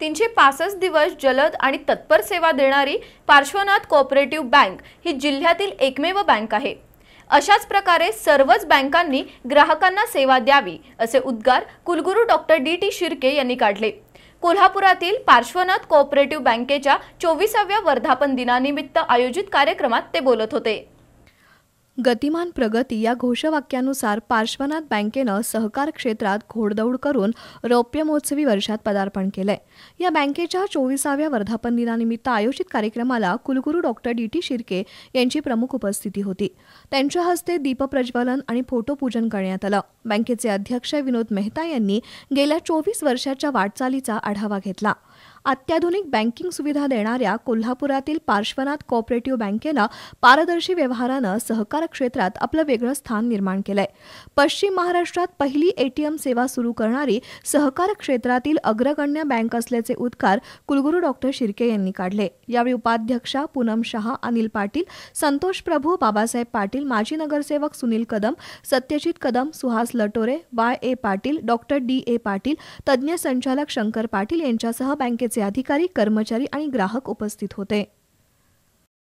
तीनशे पासष्ट दिवस जलद आणि तत्पर सेवा देणारी पार्श्वनाथ कोऑपरेटिव्ह बँक ही जिल्ह्यातील एकमेव बँक आहे अशाच प्रकारे सर्वच बँकांनी ग्राहकांना सेवा द्यावी असे उद्गार कुलगुरू डॉक्टर डी टी शिर्के यांनी काढले कोल्हापुरातील पार्श्वनाथ कोऑपरेटिव्ह बँकेच्या चोवीसाव्या वर्धापन दिनानिमित्त आयोजित कार्यक्रमात ते बोलत होते गतिमान प्रगती या घोषवाक्यानुसार पार्श्वनाथ बँकेनं सहकार क्षेत्रात घोडदौड करून महोत्सवी वर्षात पदार्पण केलंय या बँकेच्या चोवीसाव्या वर्धापन दिनानिमित्त आयोजित कार्यक्रमाला कुलगुरू डॉक्टर डी टी शिर्के यांची प्रमुख उपस्थिती होती त्यांच्या हस्ते दीपप्रज्वलन आणि फोटोपूजन करण्यात आलं बँकेचे अध्यक्ष विनोद मेहता यांनी गेल्या चोवीस वर्षाच्या वाटचालीचा आढावा घेतला अत्याधुनिक बँकिंग सुविधा देणाऱ्या कोल्हापुरातील पार्श्वनाथ कोऑपरेटिव्ह बँकेनं पारदर्शी व्यवहारानं सहकार क्षेत्रात आपलं वेगळं स्थान निर्माण केलंय पश्चिम महाराष्ट्रात पहिली एटीएम सेवा सुरू करणारी सहकार क्षेत्रातील अग्रगण्य बँक असल्याचे उद्गार कुलगुरू डॉक्टर शिर्के यांनी काढले यावेळी उपाध्यक्षा पूनम शहा अनिल पाटील संतोष प्रभू बाबासाहेब पाटील माजी नगरसेवक Sunil Kadam Satyajit Kadam Suhas Latore Y A Patil doctor D A Patil तज्ज्ञ संचालक शंकर पाटील यांच्यासह बँकेचे अधिकारी कर्मचारी आणि ग्राहक उपस्थित होते